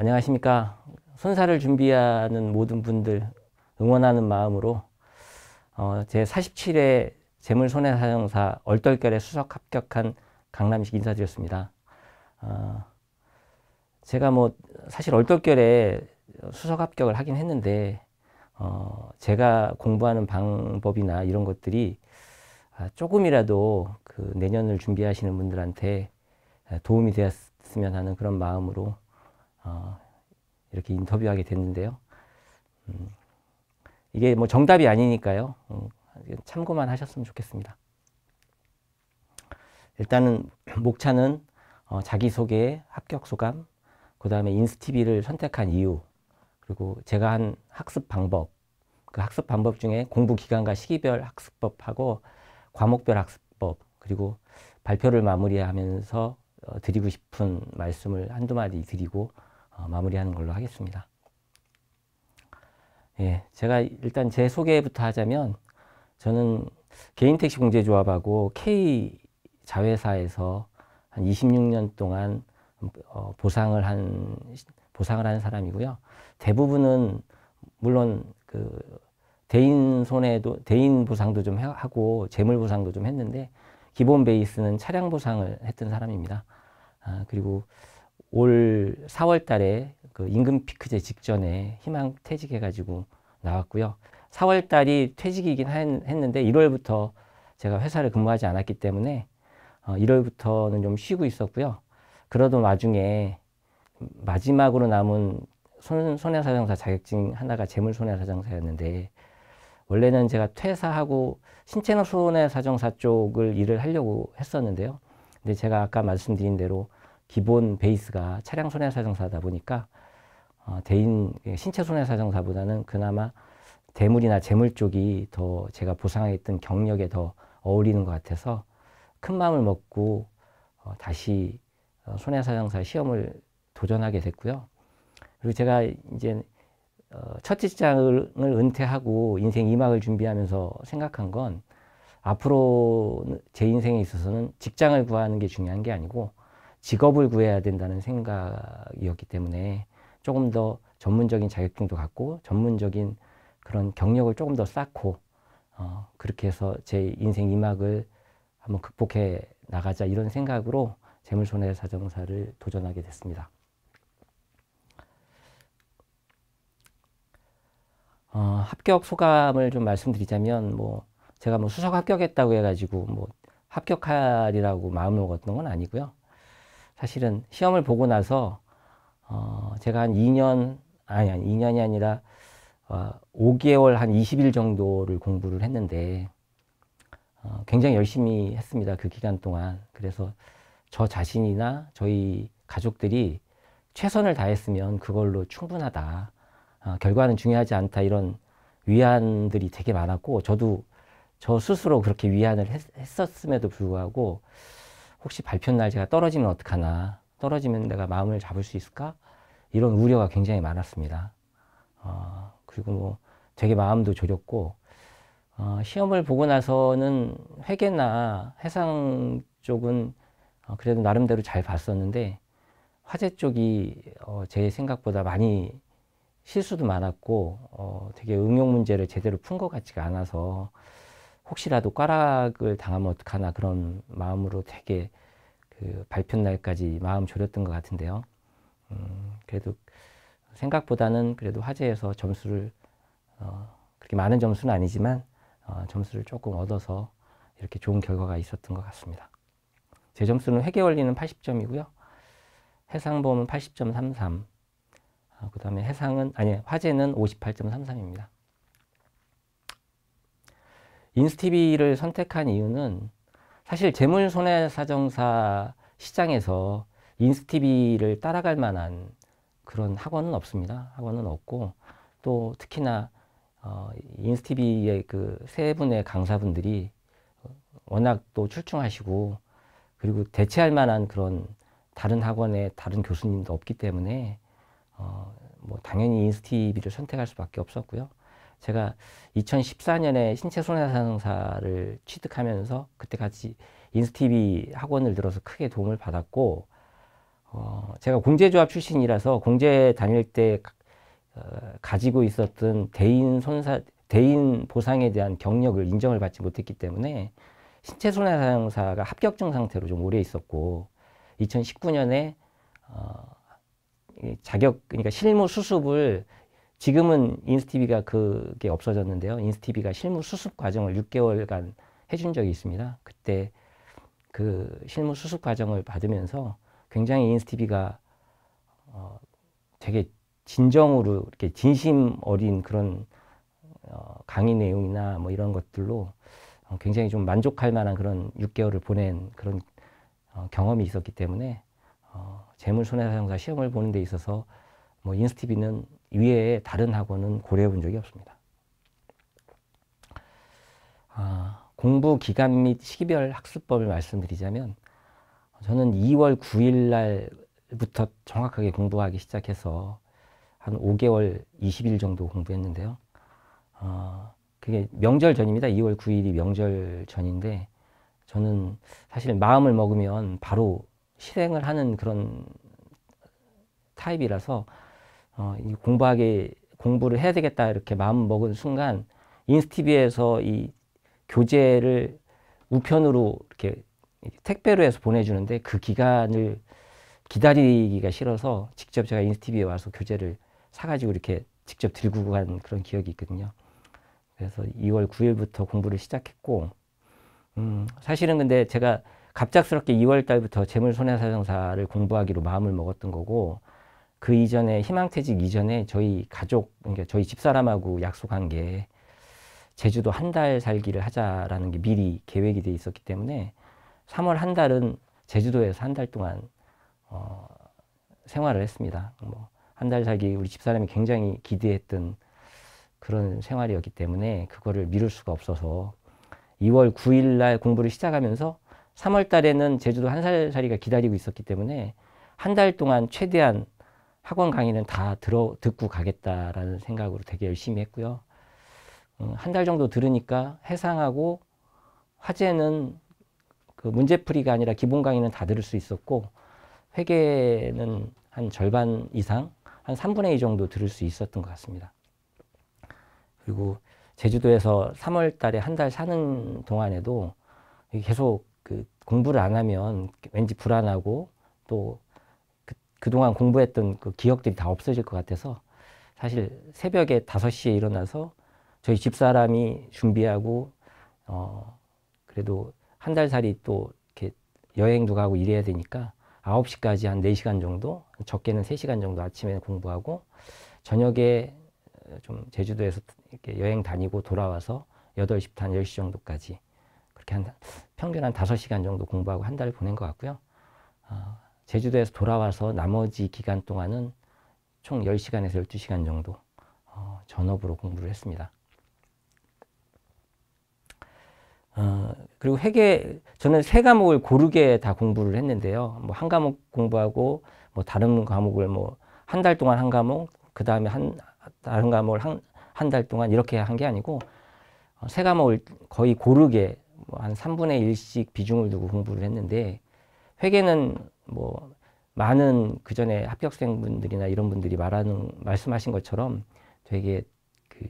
안녕하십니까. 선사를 준비하는 모든 분들 응원하는 마음으로 어, 제 47회 재물손해사정사 얼떨결에 수석 합격한 강남식 인사드렸습니다. 어, 제가 뭐 사실 얼떨결에 수석 합격을 하긴 했는데 어, 제가 공부하는 방법이나 이런 것들이 아, 조금이라도 그 내년을 준비하시는 분들한테 도움이 되었으면 하는 그런 마음으로 어, 이렇게 인터뷰하게 됐는데요. 음, 이게 뭐 정답이 아니니까요. 음, 참고만 하셨으면 좋겠습니다. 일단은 목차는 어, 자기소개, 합격 소감, 그 다음에 인스티비를 선택한 이유, 그리고 제가 한 학습 방법, 그 학습 방법 중에 공부 기간과 시기별 학습법하고 과목별 학습법, 그리고 발표를 마무리하면서 어, 드리고 싶은 말씀을 한두 마디 드리고 어, 마무리하는 걸로 하겠습니다. 예, 제가 일단 제 소개부터 하자면 저는 개인 택시 공제조합하고 K 자회사에서 한 26년 동안 어, 보상을 한 보상을 하는 사람이고요. 대부분은 물론 그 대인 손해도 대인 보상도 좀 하고 재물 보상도 좀 했는데 기본 베이스는 차량 보상을 했던 사람입니다. 아, 그리고 올 4월 달에 그 임금 피크제 직전에 희망 퇴직해가지고 나왔고요. 4월 달이 퇴직이긴 했는데 1월부터 제가 회사를 근무하지 않았기 때문에 1월부터는 어, 좀 쉬고 있었고요. 그러던 와중에 마지막으로 남은 손, 해사정사 자격증 하나가 재물손해사정사였는데 원래는 제가 퇴사하고 신체노 손해사정사 쪽을 일을 하려고 했었는데요. 근데 제가 아까 말씀드린 대로 기본 베이스가 차량 손해사정사다 보니까 어, 대인 예, 신체 손해사정사보다는 그나마 대물이나 재물 쪽이 더 제가 보상했던 경력에 더 어울리는 것 같아서 큰 마음을 먹고 어, 다시 어, 손해사정사 시험을 도전하게 됐고요. 그리고 제가 이제 어, 첫 직장을 은퇴하고 인생 2막을 준비하면서 생각한 건 앞으로 제 인생에 있어서는 직장을 구하는 게 중요한 게 아니고 직업을 구해야 된다는 생각이었기 때문에 조금 더 전문적인 자격증도 갖고 전문적인 그런 경력을 조금 더 쌓고 어, 그렇게 해서 제 인생 이막을 한번 극복해 나가자 이런 생각으로 재물손해 사정사를 도전하게 됐습니다. 어, 합격 소감을 좀 말씀드리자면 뭐 제가 뭐 수석 합격했다고 해가지고 뭐 합격하리라고 마음 먹었던 건 아니고요. 사실은 시험을 보고 나서 어, 제가 한 2년 아니 아니 2년이 아니라 어, 5개월 한 20일 정도를 공부를 했는데 어, 굉장히 열심히 했습니다. 그 기간 동안. 그래서 저 자신이나 저희 가족들이 최선을 다했으면 그걸로 충분하다. 어, 결과는 중요하지 않다. 이런 위안들이 되게 많았고, 저도 저 스스로 그렇게 위안을 했, 었음에도 불구하고, 혹시 발표 날 제가 떨어지면 어떡하나 떨어지면 내가 마음을 잡을 수 있을까 이런 우려가 굉장히 많았습니다. 어, 그리고 뭐 되게 마음도 졸였고 어, 시험을 보고 나서는 회계나 해상 쪽은 어, 그래도 나름대로 잘 봤었는데 화재 쪽이 어, 제 생각보다 많이 실수도 많았고 어, 되게 응용 문제를 제대로 푼 것 같지가 않아서 혹시라도 까락을 당하면 어떡하나 그런 마음으로 되게 그 발표 날까지 마음 졸였던 것 같은데요. 음, 그래도 생각보다는 그래도 화제에서 점수를 어, 그렇게 많은 점수는 아니지만 어, 점수를 조금 얻어서 이렇게 좋은 결과가 있었던 것 같습니다. 제 점수는 회계원리는 80점이고요. 해상보험은 80.33, 어, 아, 그 다음에 해상은, 아니, 화재는 58.33입니다. 인스티비를 선택한 이유는 사실 재물손해사정사 시장에서 인스티비를 따라갈 만한 그런 학원은 없습니다. 학원은 없고 또 특히나 어, 인스티비의 그 세 분의 강사분들이 워낙 또 출중하시고 그리고 대체할 만한 그런 다른 학원에 다른 교수님도 없기 때문에 어, 뭐 당연히 인스티비를 선택할 수밖에 없었고요. 제가 2014년에 신체 손해사정사를 취득하면서 그때 같이 인스티비 학원을 들어서 크게 도움을 받았고 어, 제가 공제조합 출신이라서 공제 다닐 때 어, 가지고 있었던 대인 손사 대인 보상에 대한 경력을 인정을 받지 못했기 때문에 신체 손해사용사가 합격증 상태로 좀 오래 있었고 2019년에 어, 자격 그러니까 실무 수습을 지금은 인스티비가 그게 없어졌는데요. 인스티비가 실무 수습 과정을 6개월간 해준 적이 있습니다. 그때 그 실무 수습 과정을 받으면서 굉장히 인스티비가 어, 되게 진정으로 이렇게 진심 어린 그런 어, 강의 내용이나 뭐 이런 것들로 어, 굉장히 좀 만족할 만한 그런 6개월을 보낸 그런 어, 경험이 있었기 때문에 어, 재물손해배상사 시험을 보는 데 있어서 뭐 인스티비는 위에 다른 학원은 고려해 본 적이 없습니다. 아, 공부 기간 및 시기별 학습법을 말씀드리자면 저는 2월 9일 날부터 정확하게 공부하기 시작해서 한 5개월 20일 정도 공부했는데요. 어, 그게 명절 전입니다. 2월 9일이 명절 전인데 저는 사실 마음을 먹으면 바로 실행을 하는 그런 타입이라서 어, 공부하기 공부를 해야 되겠다 이렇게 마음 먹은 순간 인스티비에서 이 교재를 우편으로 이렇게 택배로 해서 보내주는데 그 기간을 기다리기가 싫어서 직접 제가 인스티비에 와서 교재를 사가지고 이렇게 직접 들고 간 그런 기억이 있거든요. 그래서 2월 9일부터 공부를 시작했고, 음, 사실은 근데 제가 갑작스럽게 2월 달부터 재물손해사정사를 공부하기로 마음을 먹었던 거고, 그 이전에 희망퇴직 이전에 저희 가족 그러니까 저희 집사람하고 약속한 게 제주도 한 달 살기를 하자라는 게 미리 계획이 돼 있었기 때문에 3월 한 달은 제주도에서 한 달 동안 어, 생활을 했습니다. 뭐 한 달 살기 우리 집사람이 굉장히 기대했던 그런 생활이었기 때문에 그거를 미룰 수가 없어서 2월 9일 날 공부를 시작하면서 3월 달에는 제주도 한살 살이가 기다리고 있었기 때문에 한 달 동안 최대한 학원 강의는 다 들어 듣고 가겠다라는 생각으로 되게 열심히 했고요. 음, 한달 정도 들으니까 해상하고 화제는 그 문제풀이가 아니라 기본 강의는 다 들을 수 있었고 회계는 한 절반 이상 한 3분의 2 정도 들을 수 있었던 것 같습니다. 그리고 제주도에서 3월 달에 한 달 사는 동안에도 계속 그 공부를 안 하면 왠지 불안하고 또 그동안 공부했던 그 기억들이 다 없어질 것 같아서 사실 새벽에 다섯 시에 일어나서 저희 집사람이 준비하고 어 그래도 한 달 살이 또 이렇게 여행도 가고 일해야 되니까 아홉 시까지한 네시간 정도 적게는 세시간 정도 아침에 공부하고 저녁에 어, 좀 제주도에서 이렇게 여행 다니고 돌아와서 여덟 시부터 한열시 정도까지 그렇게 한 평균 한 다섯 시간 정도 공부하고 한 달 보낸 것 같고요. 어, 제주도에서 돌아와서 나머지 기간 동안은 총 10시간에서 12시간 정도 어, 전업으로 공부를 했습니다. 어, 그리고 회계, 저는 세 과목을 고르게 다 공부를 했는데요. 뭐 한 과목 공부하고, 뭐 다른 과목을 뭐 한 달 동안 한 과목, 그 다음에 한, 다른 과목을 한, 한 달 동안 이렇게 한 게 아니고, 어, 세 과목을 거의 고르게 뭐한 3분의 1씩 비중을 두고 공부를 했는데, 회계는 뭐 많은 그 전에 합격생분들이나 이런 분들이 말하는 말씀하신 것처럼 되게 그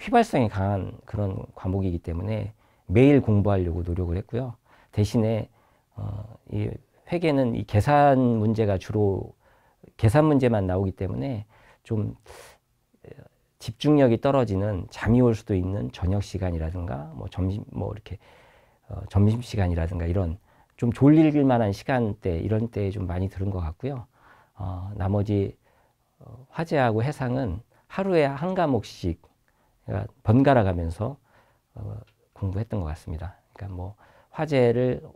휘발성이 강한 그런 과목이기 때문에 매일 공부하려고 노력을 했고요. 대신에 어, 이 회계는 이 계산 문제가 주로 계산 문제만 나오기 때문에 좀 집중력이 떨어지는 잠이 올 수도 있는 저녁 시간이라든가 뭐 점심 뭐 이렇게 어, 점심 시간이라든가 이런 좀 졸릴 만한 시간대 이런 때에 좀 많이 들은 것 같고요. 어, 나머지 어, 화제하고 해상은 하루에 한 과목씩 번갈아 가면서 어, 공부했던 것 같습니다. 그러니까 뭐 화제를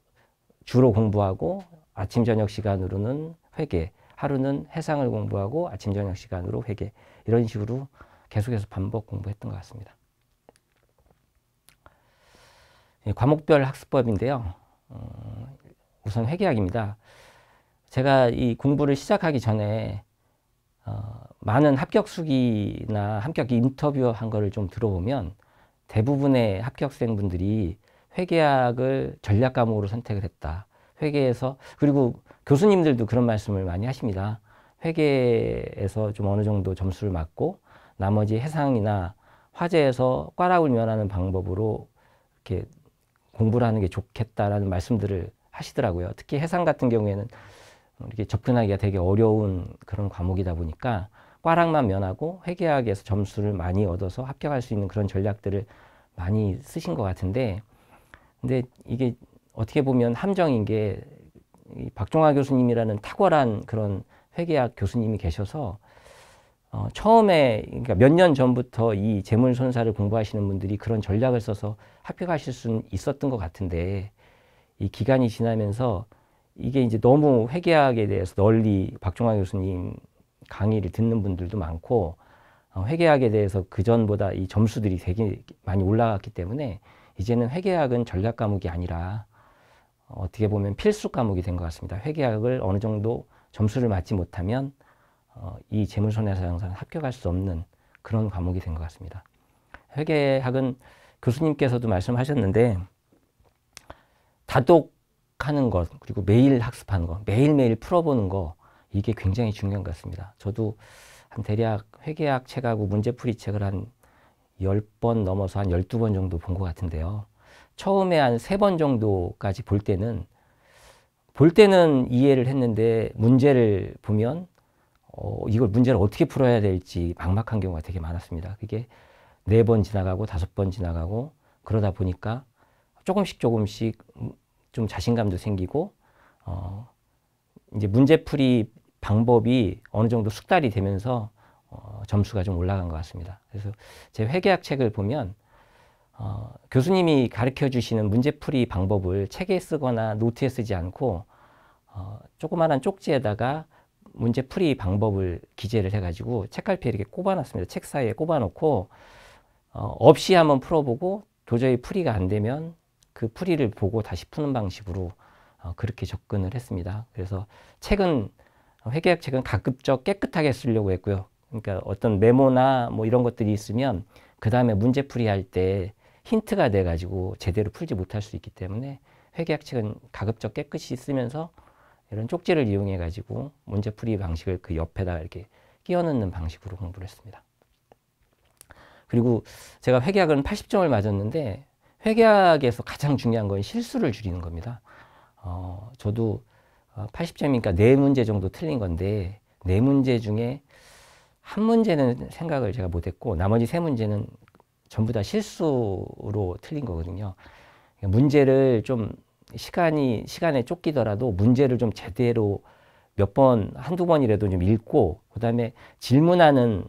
주로 공부하고 아침 저녁 시간으로는 회계, 하루는 해상을 공부하고 아침 저녁 시간으로 회계 이런 식으로 계속해서 반복 공부했던 것 같습니다. 예, 과목별 학습법인데요. 음, 우선 회계학입니다. 제가 이 공부를 시작하기 전에 어, 많은 합격 수기나 합격 인터뷰 한 거를 좀 들어보면 대부분의 합격생분들이 회계학을 전략 과목으로 선택을 했다. 회계에서 그리고 교수님들도 그런 말씀을 많이 하십니다. 회계에서 좀 어느 정도 점수를 맞고 나머지 해상이나 화재에서 꽈락을 면하는 방법으로 이렇게 공부를 하는 게 좋겠다라는 말씀들을 하시더라고요. 특히 해상 같은 경우에는 이렇게 접근하기가 되게 어려운 그런 과목이다 보니까 과락만 면하고 회계학에서 점수를 많이 얻어서 합격할 수 있는 그런 전략들을 많이 쓰신 것 같은데 근데 이게 어떻게 보면 함정인 게 박종화 교수님이라는 탁월한 그런 회계학 교수님이 계셔서 어, 처음에 그러니까 몇 년 전부터 이 재물손사를 공부하시는 분들이 그런 전략을 써서 합격하실 수는 있었던 것 같은데 이 기간이 지나면서 이게 이제 너무 회계학에 대해서 널리 박종환 교수님 강의를 듣는 분들도 많고 어, 회계학에 대해서 그 전보다 이 점수들이 되게 많이 올라갔기 때문에 이제는 회계학은 전략 과목이 아니라 어, 어떻게 보면 필수 과목이 된 것 같습니다. 회계학을 어느 정도 점수를 맞지 못하면 어, 이 재물손해사 영사는 합격할 수 없는 그런 과목이 된 것 같습니다. 회계학은 교수님께서도 말씀하셨는데 다독하는 것 그리고 매일 학습하는 것 매일매일 풀어보는 거 이게 굉장히 중요한 것 같습니다. 저도 한 대략 회계학 책하고 문제풀이 책을 한 10번 넘어서 한 12번 정도 본 것 같은데요. 처음에 한 3번 정도까지 볼 때는 볼 때는 이해를 했는데 문제를 보면 어, 이걸 문제를 어떻게 풀어야 될지 막막한 경우가 되게 많았습니다. 그게 네 번 지나가고 다섯 번 지나가고 그러다 보니까 조금씩 조금씩 좀 자신감도 생기고 어, 이제 문제풀이 방법이 어느 정도 숙달이 되면서 어, 점수가 좀 올라간 것 같습니다. 그래서 제 회계학 책을 보면 어, 교수님이 가르쳐 주시는 문제풀이 방법을 책에 쓰거나 노트에 쓰지 않고 어, 조그마한 쪽지에다가 문제풀이 방법을 기재를 해가지고 책갈피에 이렇게 꼽아놨습니다. 책 사이에 꼽아놓고 어, 없이 한번 풀어보고 도저히 풀이가 안 되면 그 풀이를 보고 다시 푸는 방식으로 어, 그렇게 접근을 했습니다. 그래서 책은 회계학 책은 가급적 깨끗하게 쓰려고 했고요. 그러니까 어떤 메모나 뭐 이런 것들이 있으면 그 다음에 문제풀이 할때 힌트가 돼가지고 제대로 풀지 못할 수 있기 때문에 회계학 책은 가급적 깨끗이 쓰면서 이런 쪽지를 이용해 가지고 문제풀이 방식을 그 옆에다 이렇게 끼워 넣는 방식으로 공부를 했습니다. 그리고 제가 회계학은 80점을 맞았는데 회계학에서 가장 중요한 건 실수를 줄이는 겁니다. 어, 저도 80점이니까 어, 4 문제 정도 틀린 건데 4 문제 중에 한 문제는 생각을 제가 못했고 나머지 3 문제는 전부 다 실수로 틀린 거거든요. 그러니까 문제를 좀 시간이 시간에 쫓기더라도 문제를 좀 제대로 몇 번 한두 번이라도 좀 읽고 그다음에 질문하는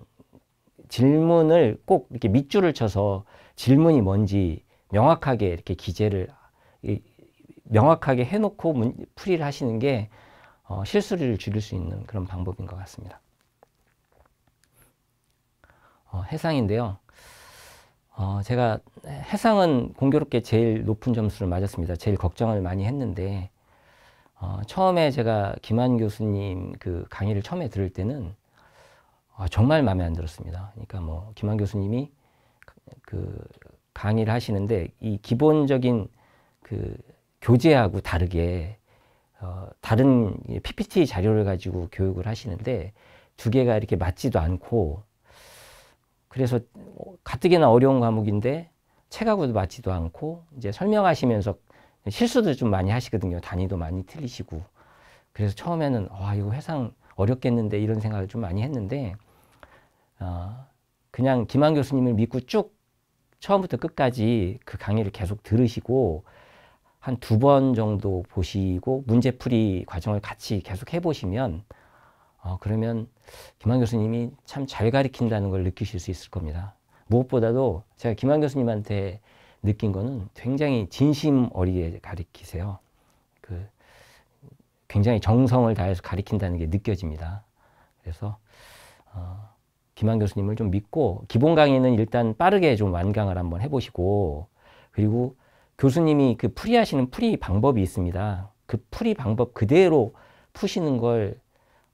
질문을 꼭 이렇게 밑줄을 쳐서 질문이 뭔지 명확하게 이렇게 기재를 명확하게 해놓고 문, 풀이를 하시는 게 어, 실수를 줄일 수 있는 그런 방법인 것 같습니다. 어, 해상인데요. 어, 제가 해상은 공교롭게 제일 높은 점수를 맞았습니다. 제일 걱정을 많이 했는데 어, 처음에 제가 김한 교수님 그 강의를 처음에 들을 때는 어, 정말 마음에 안 들었습니다. 그러니까 뭐 김한 교수님이 그 강의를 하시는데 이 기본적인 그 교재하고 다르게 어, 다른 PPT 자료를 가지고 교육을 하시는데 두 개가 이렇게 맞지도 않고 그래서 가뜩이나 어려운 과목인데 책하고도 맞지도 않고 이제 설명하시면서 실수도 좀 많이 하시거든요. 단위도 많이 틀리시고. 그래서 처음에는 와 아, 이거 회상 어렵겠는데 이런 생각을 좀 많이 했는데 어, 그냥 김한 교수님을 믿고 쭉 처음부터 끝까지 그 강의를 계속 들으시고 한 두 번 정도 보시고 문제풀이 과정을 같이 계속 해보시면 어, 그러면 김한 교수님이 참 잘 가리킨다는 걸 느끼실 수 있을 겁니다. 무엇보다도 제가 김한 교수님한테 느낀 거는 굉장히 진심 어리게 가리키세요. 그 굉장히 정성을 다해서 가리킨다는 게 느껴집니다. 그래서 어, 김한 교수님을 좀 믿고 기본 강의는 일단 빠르게 좀 완강을 한번 해보시고 그리고 교수님이 그 풀이하시는 풀이 방법이 있습니다. 그 풀이 방법 그대로 푸시는 걸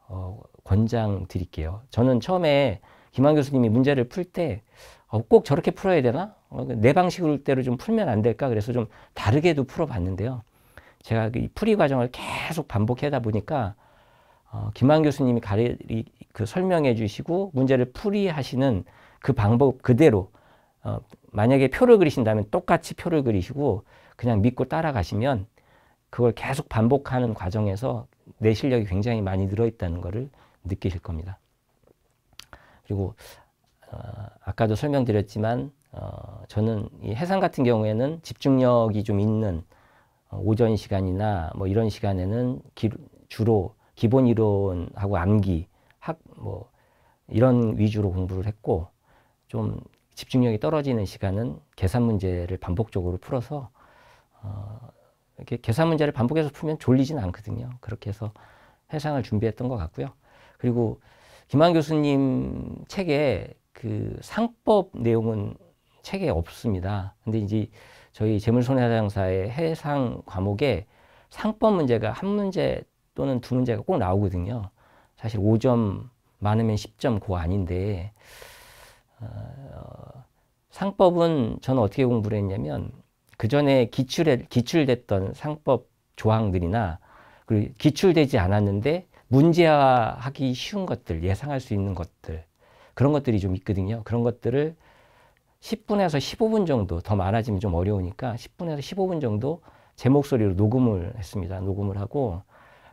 어, 권장 드릴게요. 저는 처음에 김한 교수님이 문제를 풀 때꼭 어, 저렇게 풀어야 되나? 어, 내 방식으로 좀 풀면 안 될까? 그래서 좀 다르게도 풀어봤는데요. 제가 이 풀이 과정을 계속 반복하다 보니까 어, 김한 교수님이 가리 그 설명해 주시고 문제를 풀이하시는 그 방법 그대로 어, 만약에 표를 그리신다면 똑같이 표를 그리시고 그냥 믿고 따라가시면 그걸 계속 반복하는 과정에서 내 실력이 굉장히 많이 늘어있다는 것을 느끼실 겁니다. 그리고 어, 아까도 설명드렸지만 어, 저는 이 해상 같은 경우에는 집중력이 좀 있는 어, 오전 시간이나 뭐 이런 시간에는 기, 주로 기본 이론하고 암기, 학, 뭐 이런 위주로 공부를 했고 좀 집중력이 떨어지는 시간은 계산 문제를 반복적으로 풀어서 어, 이렇게 계산 문제를 반복해서 풀면 졸리진 않거든요. 그렇게 해서 해상을 준비했던 것 같고요. 그리고 김한 교수님 책에 그 상법 내용은 책에 없습니다. 근데 이제 저희 재물손해배상사의 해상 과목에 상법 문제가 한 문제 또는 두 문제가 꼭 나오거든요. 사실 5점 많으면 10점 고 아닌데 어, 상법은 저는 어떻게 공부를 했냐면 그 전에 기출에, 기출됐던 상법 조항들이나 그리고 기출되지 않았는데 문제화하기 쉬운 것들, 예상할 수 있는 것들 그런 것들이 좀 있거든요. 그런 것들을 10분에서 15분 정도 더 많아지면 좀 어려우니까 10분에서 15분 정도 제 목소리로 녹음을 했습니다. 녹음을 하고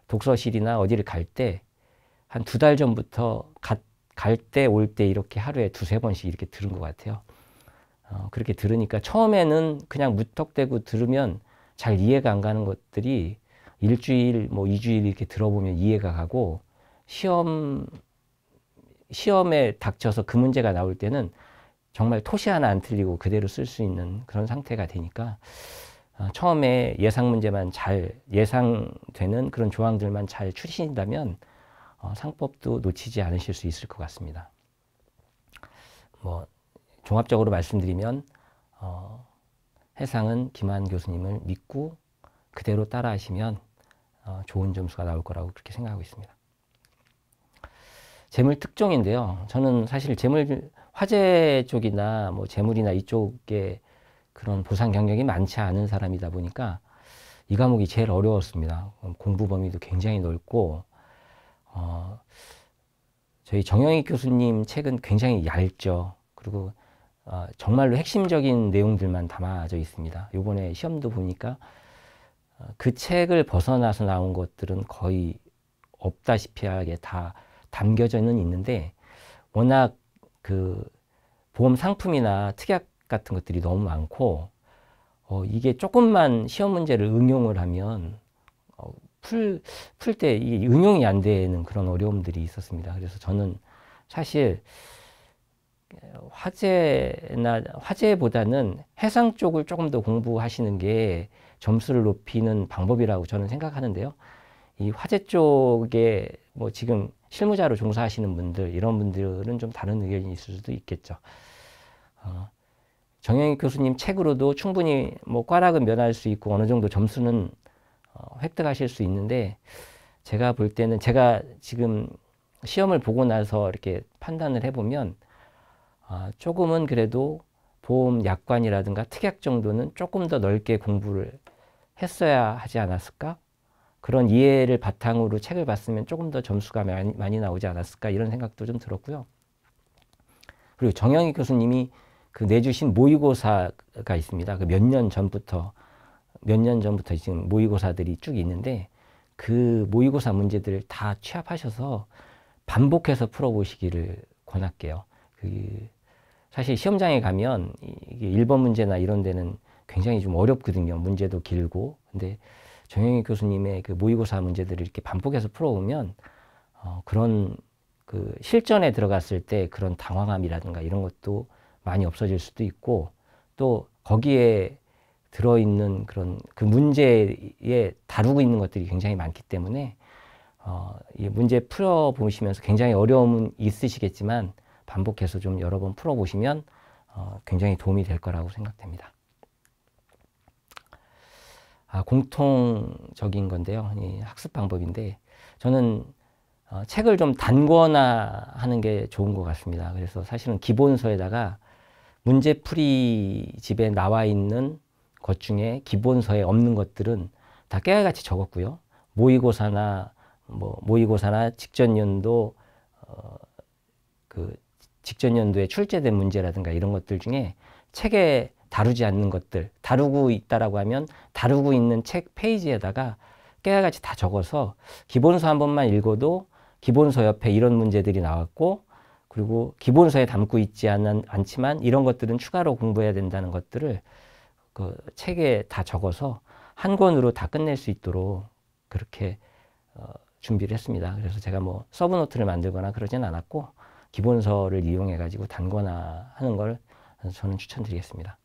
독서실이나 어디를 갈 때 한 두 달 전부터 갈 때 올때 때 이렇게 하루에 두세 번씩 이렇게 들은 것 같아요. 어, 그렇게 들으니까 처음에는 그냥 무턱대고 들으면 잘 이해가 안 가는 것들이 일주일, 뭐 이주일 이렇게 들어보면 이해가 가고 시험 시험에 닥쳐서 그 문제가 나올 때는 정말 토시 하나 안 틀리고 그대로 쓸 수 있는 그런 상태가 되니까 어, 처음에 예상 문제만 잘 예상되는 그런 조항들만 잘 추리신다면 어, 상법도 놓치지 않으실 수 있을 것 같습니다. 뭐 종합적으로 말씀드리면 어, 해상은 김한 교수님을 믿고 그대로 따라하시면 어, 좋은 점수가 나올 거라고 그렇게 생각하고 있습니다. 재물 특종인데요. 저는 사실 재물 화재 쪽이나 뭐 재물이나 이쪽에 그런 보상 경력이 많지 않은 사람이다 보니까 이 과목이 제일 어려웠습니다. 공부 범위도 굉장히 넓고 어, 저희 정영익 교수님 책은 굉장히 얇죠. 그리고 아, 정말로 핵심적인 내용들만 담아져 있습니다. 요번에 시험도 보니까 어, 그 책을 벗어나서 나온 것들은 거의 없다시피 하게 다 담겨져는 있는데 워낙 그 보험 상품이나 특약 같은 것들이 너무 많고 어, 이게 조금만 시험 문제를 응용을 하면 어, 풀, 풀때 응용이 안 되는 그런 어려움들이 있었습니다. 그래서 저는 사실 화재나 화재보다는 해상 쪽을 조금 더 공부하시는 게 점수를 높이는 방법이라고 저는 생각하는데요. 이 화재 쪽에 뭐 지금 실무자로 종사하시는 분들 이런 분들은 좀 다른 의견이 있을 수도 있겠죠. 어, 정영희 교수님 책으로도 충분히 뭐 꽈락은 면할 수 있고 어느 정도 점수는 어, 획득하실 수 있는데 제가 볼 때는 제가 지금 시험을 보고 나서 이렇게 판단을 해보면 아, 조금은 그래도 보험 약관이라든가 특약 정도는 조금 더 넓게 공부를 했어야 하지 않았을까? 그런 이해를 바탕으로 책을 봤으면 조금 더 점수가 많이, 많이 나오지 않았을까 이런 생각도 좀 들었고요. 그리고 정영희 교수님이 그 내주신 모의고사가 있습니다. 그 몇 년 전부터 몇 년 전부터 지금 모의고사들이 쭉 있는데 그 모의고사 문제들을 다 취합하셔서 반복해서 풀어보시기를 권할게요. 그 사실 시험장에 가면 이게 1번 문제나 이런 데는 굉장히 좀 어렵거든요. 문제도 길고. 근데 정영희 교수님의 그 모의고사 문제들을 이렇게 반복해서 풀어보면 어, 그런 그 실전에 들어갔을 때 그런 당황함이라든가 이런 것도 많이 없어질 수도 있고 또 거기에 들어있는 그런 그 문제에 다루고 있는 것들이 굉장히 많기 때문에 어, 이 문제 풀어보시면서 굉장히 어려움은 있으시겠지만 반복해서 좀 여러 번 풀어보시면 어, 굉장히 도움이 될 거라고 생각됩니다. 아, 공통적인 건데요. 이 학습 방법인데 저는 어, 책을 좀 단권화하는 게 좋은 것 같습니다. 그래서 사실은 기본서에다가 문제풀이 집에 나와 있는 것 중에 기본서에 없는 것들은 다 깨알같이 적었고요. 모의고사나 뭐 모의고사나 직전 연도 어, 그 직전 연도에 출제된 문제라든가 이런 것들 중에 책에 다루지 않는 것들, 다루고 있다라고 하면 다루고 있는 책 페이지에다가 깨알같이 다 적어서 기본서 한 번만 읽어도 기본서 옆에 이런 문제들이 나왔고 그리고 기본서에 담고 있지 않은, 않지만 이런 것들은 추가로 공부해야 된다는 것들을 그 책에 다 적어서 한 권으로 다 끝낼 수 있도록 그렇게 어, 준비를 했습니다. 그래서 제가 뭐 서브노트를 만들거나 그러진 않았고 기본서를 이용해 가지고 단거나 하는 걸 저는 추천드리겠습니다.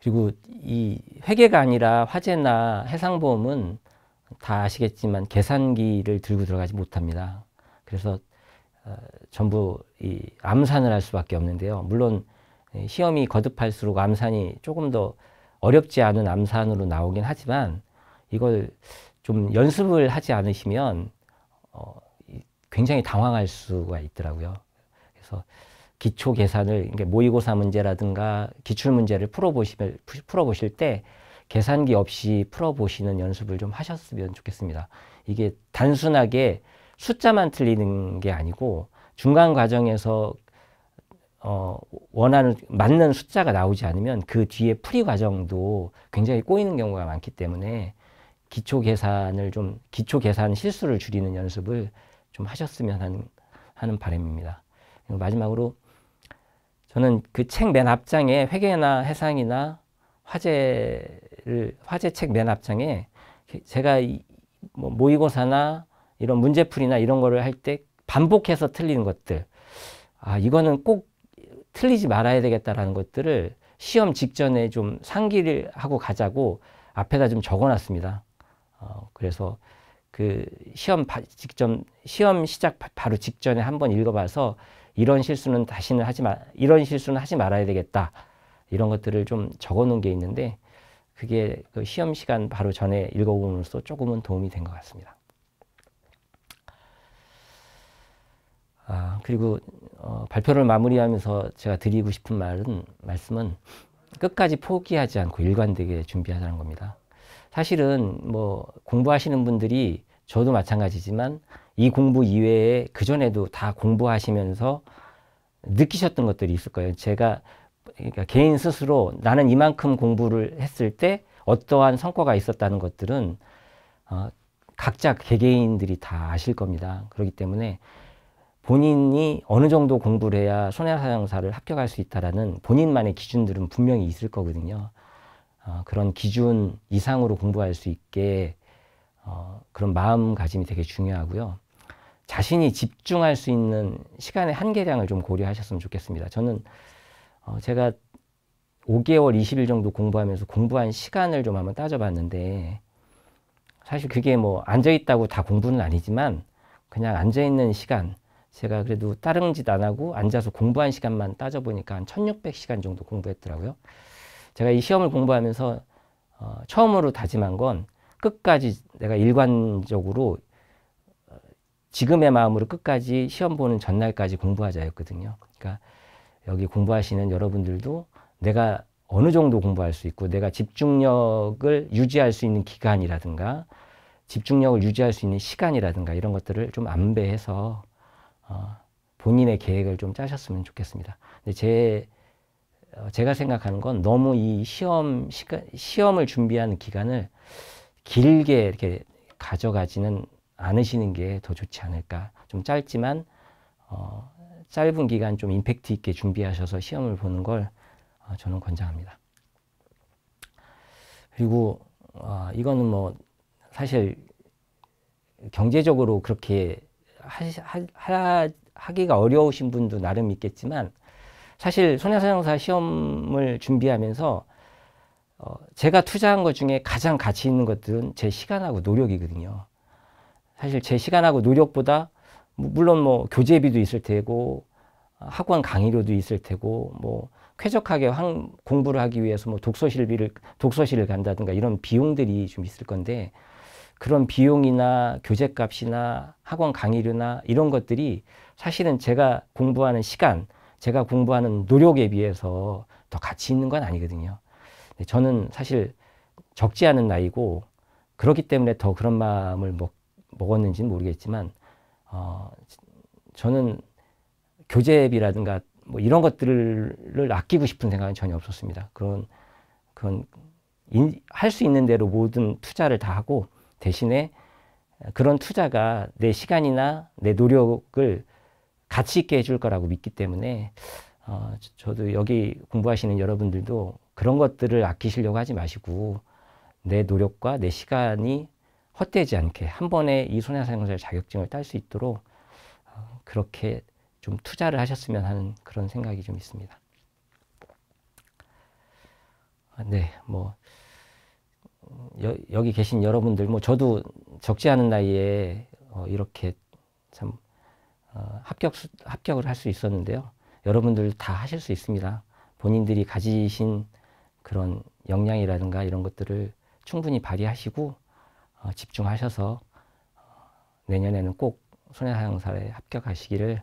그리고 이 회계가 아니라 화재나 해상보험은 다 아시겠지만 계산기를 들고 들어가지 못합니다. 그래서 어, 전부 이 암산을 할 수밖에 없는데요. 물론 시험이 거듭할수록 암산이 조금 더 어렵지 않은 암산으로 나오긴 하지만 이걸 좀 연습을 하지 않으시면 어, 굉장히 당황할 수가 있더라고요. 그래서 기초 계산을 모의고사 문제라든가 기출 문제를 풀어보실 풀어보실 때 계산기 없이 풀어보시는 연습을 좀 하셨으면 좋겠습니다. 이게 단순하게 숫자만 틀리는 게 아니고 중간 과정에서 어, 원하는 맞는 숫자가 나오지 않으면 그 뒤에 풀이 과정도 굉장히 꼬이는 경우가 많기 때문에 기초 계산을 좀 기초 계산 실수를 줄이는 연습을 좀 하셨으면 하는, 하는 바람입니다. 마지막으로 저는 그 책 맨 앞장에 회계나 해상이나 화제를 화제 책맨 앞장에 제가 뭐 모의고사나 이런 문제풀이나 이런 거를 할 때 반복해서 틀리는 것들 아 이거는 꼭 틀리지 말아야 되겠다라는 것들을 시험 직전에 좀 상기를 하고 가자고 앞에다 좀 적어놨습니다. 어, 그래서 그 시험 바, 직전 시험 시작 바, 바로 직전에 한번 읽어봐서 이런 실수는 다시는 하지 마 이런 실수는 하지 말아야 되겠다 이런 것들을 좀 적어놓은 게 있는데 그게 그 시험 시간 바로 전에 읽어보면서 조금은 도움이 된 것 같습니다. 아, 그리고 어, 발표를 마무리하면서 제가 드리고 싶은 말은 말씀은 끝까지 포기하지 않고 일관되게 준비하자는 겁니다. 사실은 뭐 공부하시는 분들이 저도 마찬가지지만 이 공부 이외에 그전에도 다 공부하시면서 느끼셨던 것들이 있을 거예요. 제가 그러니까 개인 스스로 나는 이만큼 공부를 했을 때 어떠한 성과가 있었다는 것들은 어, 각자 개개인들이 다 아실 겁니다. 그렇기 때문에 본인이 어느 정도 공부를 해야 손해사용사를 합격할 수 있다라는 본인만의 기준들은 분명히 있을 거거든요. 어, 그런 기준 이상으로 공부할 수 있게 어, 그런 마음가짐이 되게 중요하고요. 자신이 집중할 수 있는 시간의 한계량을 좀 고려하셨으면 좋겠습니다. 저는 어, 제가 5개월 20일 정도 공부하면서 공부한 시간을 좀 한번 따져봤는데 사실 그게 뭐 앉아있다고 다 공부는 아니지만 그냥 앉아있는 시간 제가 그래도 다른 짓안 하고 앉아서 공부한 시간만 따져보니까 한 1600시간 정도 공부했더라고요. 제가 이 시험을 공부하면서 어, 처음으로 다짐한 건 끝까지 내가 일관적으로 어, 지금의 마음으로 끝까지 시험 보는 전날까지 공부하자였거든요. 그러니까 여기 공부하시는 여러분들도 내가 어느 정도 공부할 수 있고 내가 집중력을 유지할 수 있는 기간이라든가 집중력을 유지할 수 있는 시간이라든가 이런 것들을 좀 안배해서 어, 본인의 계획을 좀 짜셨으면 좋겠습니다. 근데 제 어, 제가 생각하는 건 너무 이 시험 시간 시험을 준비하는 기간을 길게 이렇게 가져가지는 않으시는 게 더 좋지 않을까. 좀 짧지만 어, 짧은 기간 좀 임팩트 있게 준비하셔서 시험을 보는 걸 어, 저는 권장합니다. 그리고 어, 이거는 뭐 사실 경제적으로 그렇게 하, 하, 하기가 어려우신 분도 나름 있겠지만 사실 손해사정사 시험을 준비하면서 어, 제가 투자한 것 중에 가장 가치 있는 것들은 제 시간하고 노력이거든요. 사실 제 시간하고 노력보다 뭐, 물론 뭐 교재비도 있을 테고 아, 학원 강의료도 있을 테고 뭐 쾌적하게 황, 공부를 하기 위해서 뭐 독서실비를 독서실을 간다든가 이런 비용들이 좀 있을 건데 그런 비용이나 교재값이나 학원 강의료나 이런 것들이 사실은 제가 공부하는 시간, 제가 공부하는 노력에 비해서 더 가치 있는 건 아니거든요. 네, 저는 사실 적지 않은 나이고 그렇기 때문에 더 그런 마음을 먹, 먹었는지는 모르겠지만 어, 저는 교재비라든가 뭐 이런 것들을 아끼고 싶은 생각은 전혀 없었습니다. 그런 그런 할수 있는 대로 모든 투자를 다 하고 대신에 그런 투자가 내 시간이나 내 노력을 가치 있게 해줄 거라고 믿기 때문에 어, 저도 여기 공부하시는 여러분들도 그런 것들을 아끼시려고 하지 마시고 내 노력과 내 시간이 헛되지 않게 한 번에 이 손해사용자 자격증을 딸 수 있도록 어, 그렇게 좀 투자를 하셨으면 하는 그런 생각이 좀 있습니다. 아, 네, 뭐 음, 여, 기 계신 여러분들, 뭐 저도 적지 않은 나이에 어, 이렇게 참 어, 합격 합격을 할 수 있었는데요. 여러분들 다 하실 수 있습니다. 본인들이 가지신 그런 역량이라든가 이런 것들을 충분히 발휘하시고 어, 집중하셔서 어, 내년에는 꼭 손해사용사에 합격하시기를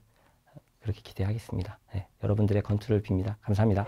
그렇게 기대하겠습니다. 네, 여러분들의 건투를 빕니다. 감사합니다.